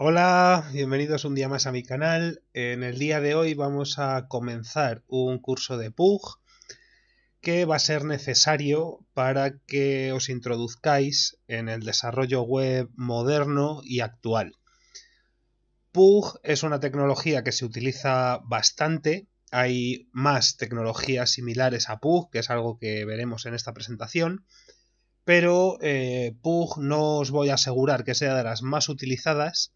Hola, bienvenidos un día más a mi canal. En el día de hoy vamos a comenzar un curso de PUG que va a ser necesario para que os introduzcáis en el desarrollo web moderno y actual. PUG es una tecnología que se utiliza bastante. Hay más tecnologías similares a PUG, que es algo que veremos en esta presentación pero eh, Pug no os voy a asegurar que sea de las más utilizadas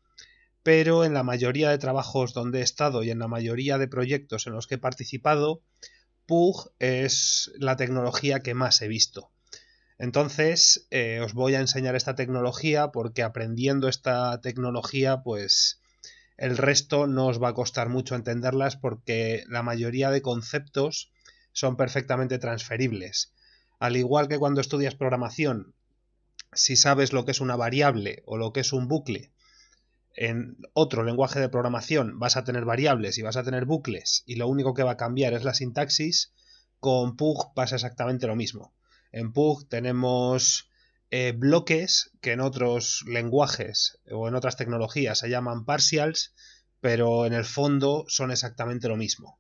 pero en la mayoría de trabajos donde he estado y en la mayoría de proyectos en los que he participado, Pug es la tecnología que más he visto. Entonces, eh, os voy a enseñar esta tecnología porque aprendiendo esta tecnología, pues el resto no os va a costar mucho entenderlas porque la mayoría de conceptos son perfectamente transferibles. Al igual que cuando estudias programación, si sabes lo que es una variable o lo que es un bucle, en otro lenguaje de programación vas a tener variables y vas a tener bucles y lo único que va a cambiar es la sintaxis, con Pug pasa exactamente lo mismo. En Pug tenemos eh, bloques que en otros lenguajes o en otras tecnologías se llaman partials, pero en el fondo son exactamente lo mismo.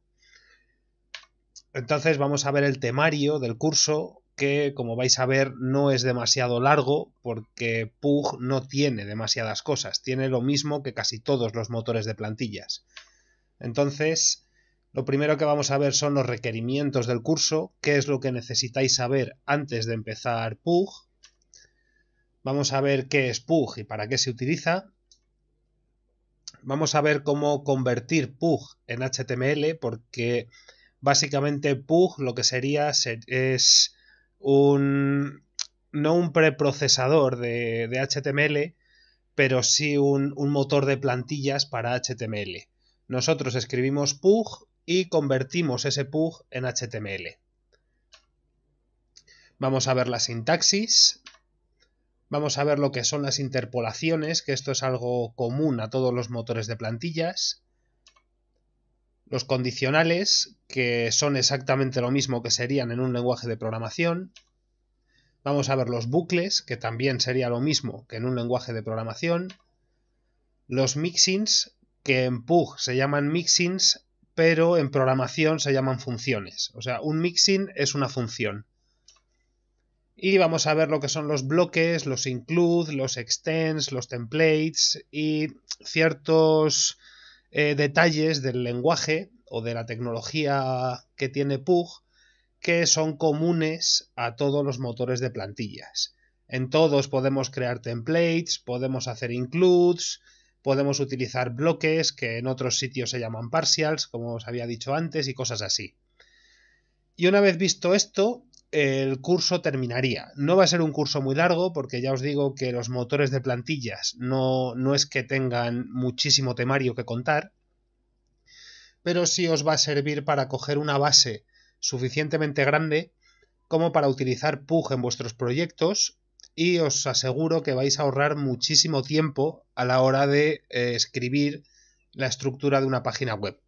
Entonces vamos a ver el temario del curso que, como vais a ver, no es demasiado largo porque Pug no tiene demasiadas cosas, tiene lo mismo que casi todos los motores de plantillas. Entonces, lo primero que vamos a ver son los requerimientos del curso, qué es lo que necesitáis saber antes de empezar Pug. Vamos a ver qué es Pug y para qué se utiliza. Vamos a ver cómo convertir Pug en HTML porque básicamente Pug lo que sería es un, no un preprocesador de, HTML, pero sí un, un, motor de plantillas para HTML. Nosotros escribimos PUG y convertimos ese PUG en HTML. Vamos a ver la sintaxis. Vamos a ver lo que son las interpolaciones, que esto es algo común a todos los motores de plantillas los condicionales, que son exactamente lo mismo que serían en un lenguaje de programación. Vamos a ver los bucles, que también sería lo mismo que en un lenguaje de programación. Los mixins, que en Pug se llaman mixins, pero en programación se llaman funciones. O sea, un mixin es una función. Y vamos a ver lo que son los bloques, los include, los extends, los templates y ciertos eh, detalles del lenguaje o de la tecnología que tiene Pug que son comunes a todos los motores de plantillas. En todos podemos crear templates, podemos hacer includes, podemos utilizar bloques que en otros sitios se llaman partials, como os había dicho antes, y cosas así. Y una vez visto esto, el curso terminaría. No va a ser un curso muy largo porque ya os digo que los motores de plantillas no, no es que tengan muchísimo temario que contar, pero sí os va a servir para coger una base suficientemente grande como para utilizar Pug en vuestros proyectos y os aseguro que vais a ahorrar muchísimo tiempo a la hora de eh, escribir la estructura de una página web.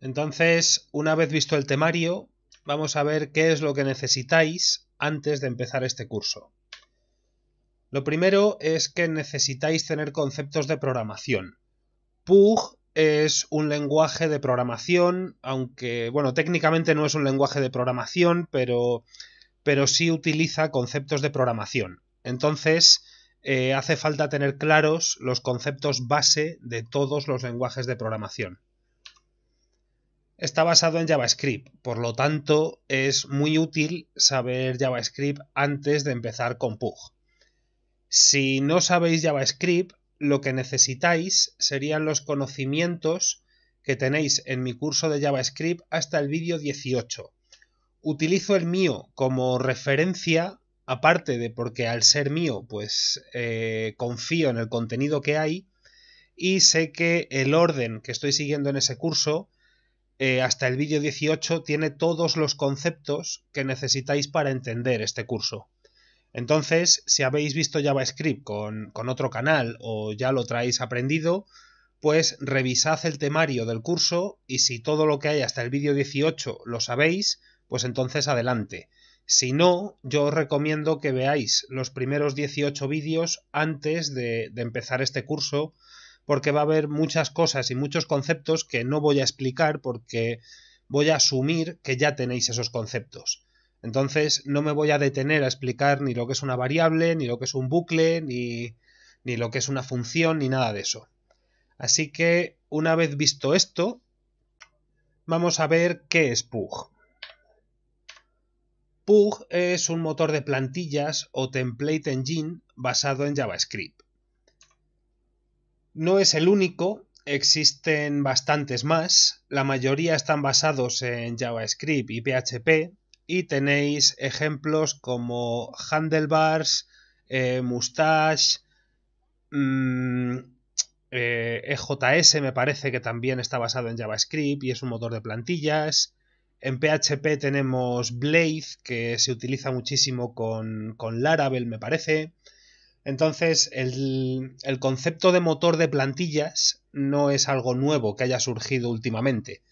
Entonces, una vez visto el temario, vamos a ver qué es lo que necesitáis antes de empezar este curso. Lo primero es que necesitáis tener conceptos de programación. Pug es un lenguaje de programación, aunque, bueno, técnicamente no es un lenguaje de programación, pero, sí utiliza conceptos de programación. Entonces, eh, hace falta tener claros los conceptos base de todos los lenguajes de programación. Está basado en JavaScript, por lo tanto es muy útil saber JavaScript antes de empezar con Pug. Si no sabéis JavaScript, lo que necesitáis serían los conocimientos que tenéis en mi curso de JavaScript hasta el vídeo 18. Utilizo el mío como referencia, aparte de porque al ser mío, pues eh, confío en el contenido que hay y sé que el orden que estoy siguiendo en ese curso eh, hasta el vídeo 18 tiene todos los conceptos que necesitáis para entender este curso. Entonces, si habéis visto JavaScript con, otro canal o ya lo traéis aprendido, pues revisad el temario del curso y si todo lo que hay hasta el vídeo 18 lo sabéis, pues entonces adelante. Si no, yo os recomiendo que veáis los primeros 18 vídeos antes de empezar este curso porque va a haber muchas cosas y muchos conceptos que no voy a explicar porque voy a asumir que ya tenéis esos conceptos. Entonces no me voy a detener a explicar ni lo que es una variable, ni lo que es un bucle, ni, ni lo que es una función, ni nada de eso. Así que una vez visto esto, vamos a ver qué es Pug. Pug es un motor de plantillas o template engine basado en JavaScript. No es el único, existen bastantes más, la mayoría están basados en JavaScript y PHP, y tenéis ejemplos como Handlebars, eh, Mustache, mm, EJS eh, e me parece que también está basado en JavaScript y es un motor de plantillas. En PHP tenemos Blade, que se utiliza muchísimo con Laravel, me parece. Entonces, el, concepto de motor de plantillas no es algo nuevo que haya surgido últimamente.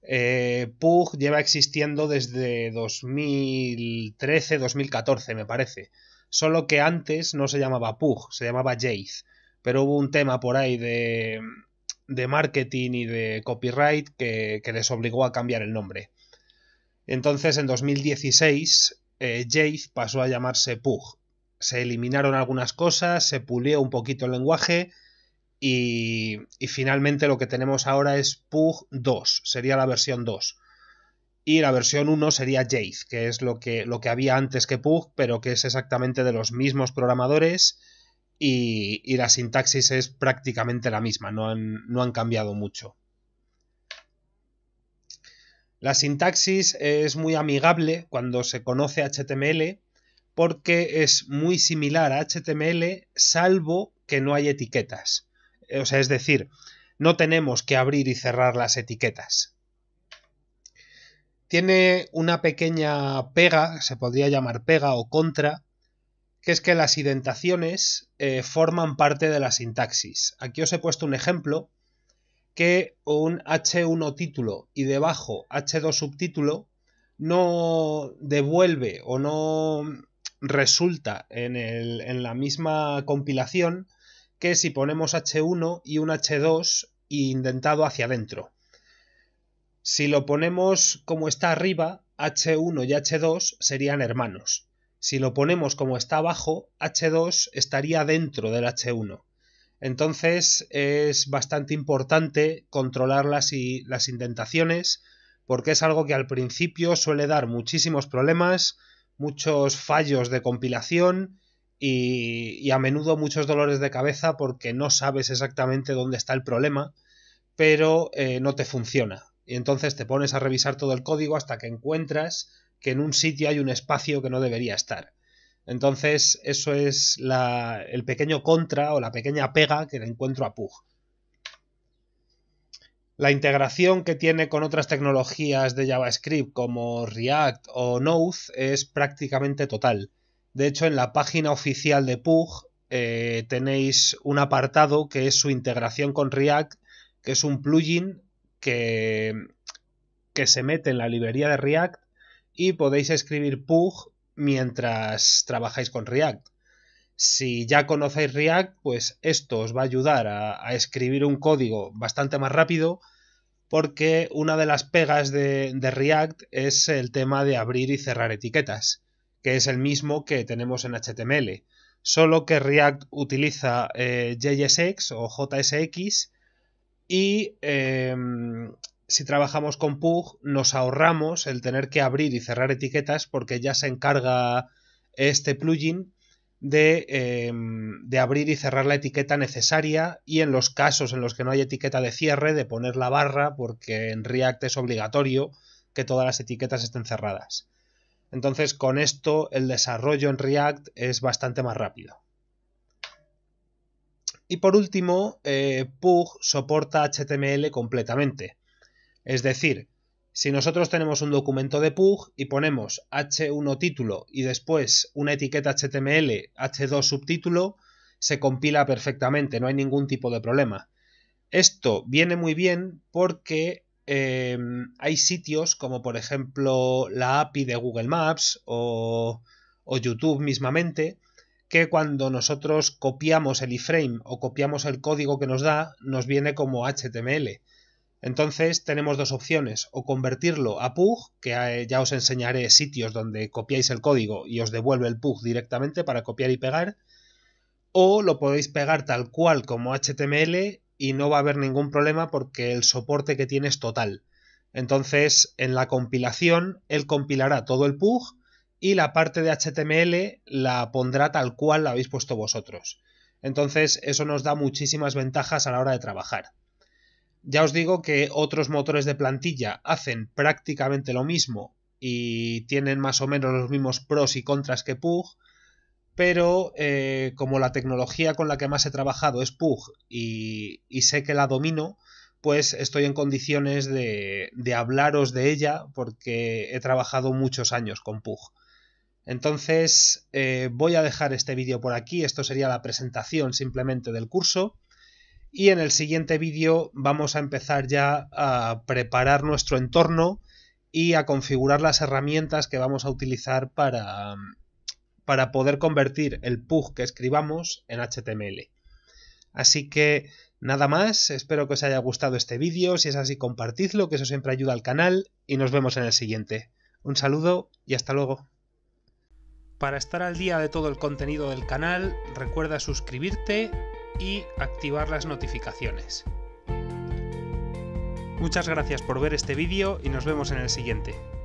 Eh, Pug lleva existiendo desde 2013-2014, me parece. Solo que antes no se llamaba Pug, se llamaba Jace. Pero hubo un tema por ahí de, marketing y de copyright que, les obligó a cambiar el nombre. Entonces, en 2016, eh, Jace pasó a llamarse Pug se eliminaron algunas cosas, se pulió un poquito el lenguaje y, finalmente lo que tenemos ahora es Pug 2, sería la versión 2. Y la versión 1 sería Jade, que es lo que, lo que había antes que Pug, pero que es exactamente de los mismos programadores y, la sintaxis es prácticamente la misma, no han, no han cambiado mucho. La sintaxis es muy amigable cuando se conoce HTML porque es muy similar a HTML salvo que no hay etiquetas. O sea, es decir, no tenemos que abrir y cerrar las etiquetas. Tiene una pequeña pega, se podría llamar pega o contra, que es que las identaciones eh, forman parte de la sintaxis. Aquí os he puesto un ejemplo que un H1 título y debajo H2 subtítulo no devuelve o no resulta en, la misma compilación que si ponemos H1 y un H2 indentado hacia adentro. Si lo ponemos como está arriba, H1 y H2 serían hermanos. Si lo ponemos como está abajo, H2 estaría dentro del H1. Entonces es bastante importante controlar y, las indentaciones porque es algo que al principio suele dar muchísimos problemas muchos fallos de compilación y, a menudo muchos dolores de cabeza porque no sabes exactamente dónde está el problema, pero eh, no te funciona. Y entonces te pones a revisar todo el código hasta que encuentras que en un sitio hay un espacio que no debería estar. Entonces, eso es la, el pequeño contra o la pequeña pega que le encuentro a Pug la integración que tiene con otras tecnologías de JavaScript como React o Node es prácticamente total. De hecho, en la página oficial de Pug eh, tenéis un apartado que es su integración con React, que es un plugin que, que se mete en la librería de React y podéis escribir Pug mientras trabajáis con React. Si ya conocéis React, pues esto os va a ayudar a, escribir un código bastante más rápido porque una de las pegas de, React es el tema de abrir y cerrar etiquetas, que es el mismo que tenemos en HTML, solo que React utiliza eh, JSX o JSX y em, si trabajamos con Pug nos ahorramos el tener que abrir y cerrar etiquetas porque ya se encarga este plugin Em, de, abrir y cerrar la etiqueta necesaria y en los casos en los que no hay etiqueta de cierre, de poner la barra, porque en React es obligatorio que todas las etiquetas estén cerradas. Entonces, con esto el desarrollo en React es bastante más rápido. Y por último, eh, Pug soporta HTML completamente. Es decir, si nosotros tenemos un documento de PUG y ponemos H1 título y después una etiqueta HTML H2 subtítulo, se compila perfectamente, no hay ningún tipo de problema. Esto viene muy bien porque em, hay sitios como por ejemplo la API de Google Maps o, YouTube mismamente, que cuando nosotros copiamos el iframe o copiamos el código que nos da, nos viene como HTML. Entonces tenemos dos opciones, o convertirlo a PUG, que eh, ya os enseñaré sitios donde copiáis el código y os devuelve el PUG directamente para copiar y pegar, o lo podéis pegar tal cual como HTML y no va a haber ningún problema porque el soporte que tiene es total. Entonces, en la compilación, él compilará todo el PUG y la parte de HTML la pondrá tal cual la habéis puesto vosotros. Entonces, eso nos da muchísimas ventajas a la hora de trabajar. Ya os digo que otros motores de plantilla hacen prácticamente lo mismo y tienen más o menos los mismos pros y contras que Pug, pero eh, como la tecnología con la que más he trabajado es Pug y, sé que la domino, pues estoy en condiciones de, hablaros de ella porque he trabajado muchos años con Pug. Entonces eh, voy a dejar este vídeo por aquí, esto sería la presentación simplemente del curso y en el siguiente vídeo vamos a empezar ya a preparar nuestro entorno y a configurar las herramientas que vamos a utilizar para, para poder convertir el PUG que escribamos en HTML. Así que nada más, espero que os haya gustado este vídeo, si es así compartidlo, que eso siempre ayuda al canal y nos vemos en el siguiente. Un saludo y hasta luego. Para estar al día de todo el contenido del canal, recuerda suscribirte y activar las notificaciones. Muchas gracias por ver este vídeo y nos vemos en el siguiente.